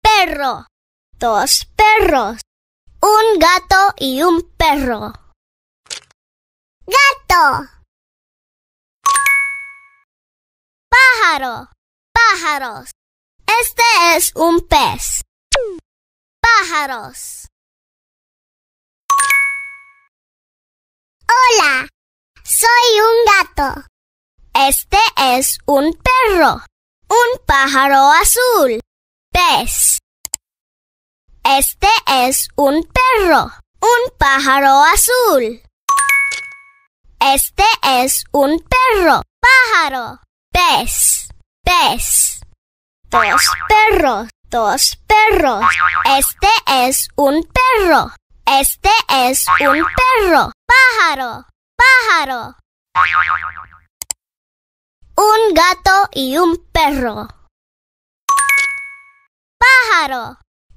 perro, dos perros, un gato y un perro. Gato. Pájaro, pájaros. Este es un pez. Pájaros. Hola, soy un gato. Este es un perro. Un pájaro azul pez. Este es un perro, un pájaro azul. Este es un perro, pájaro, pez, pez. Dos perros, dos perros. Este es un perro. Este es un perro, pájaro, pájaro. Un gato y un perro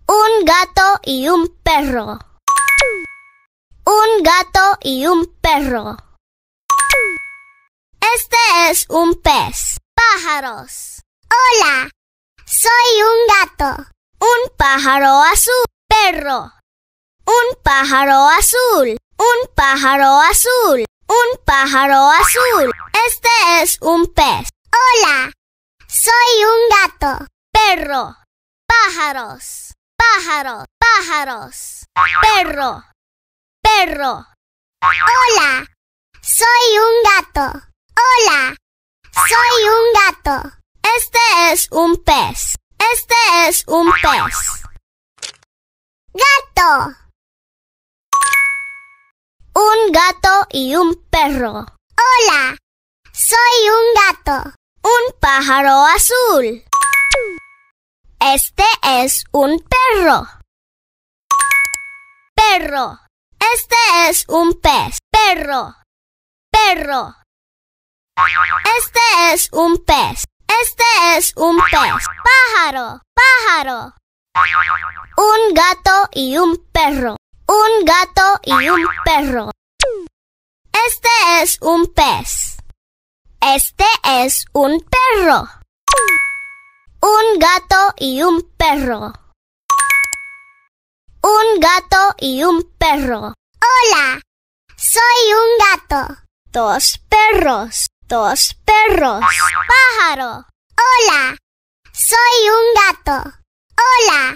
un gato y un perro. Un gato y un perro. Este es un pez. Pájaros. Hola, soy un gato. Un pájaro azul. Perro. Un pájaro azul. Un pájaro azul. Un pájaro azul. Este es un pez. Hola, soy un gato. Perro pájaros, pájaros, pájaros. Perro, perro. Hola, soy un gato. Hola, soy un gato. Este es un pez. Este es un pez. Gato. Un gato y un perro. Hola, soy un gato. Un pájaro azul. Este es un perro. Perro. Este es un pez. Perro. Perro. Este es un pez. Este es un pez. Pájaro. Pájaro. Un gato y un perro. Un gato y un perro. Este es un pez. Este es un perro. Un gato y un perro. Un gato y un perro. Hola, soy un gato. Dos perros, dos perros. Pájaro. Hola, soy un gato. Hola,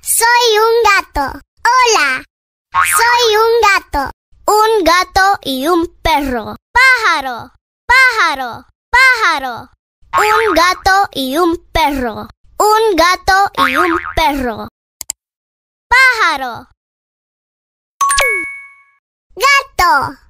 soy un gato. Hola, soy un gato. Un gato y un perro. Pájaro, pájaro, pájaro. Un gato y un perro. Un gato y un perro. Pájaro. Gato.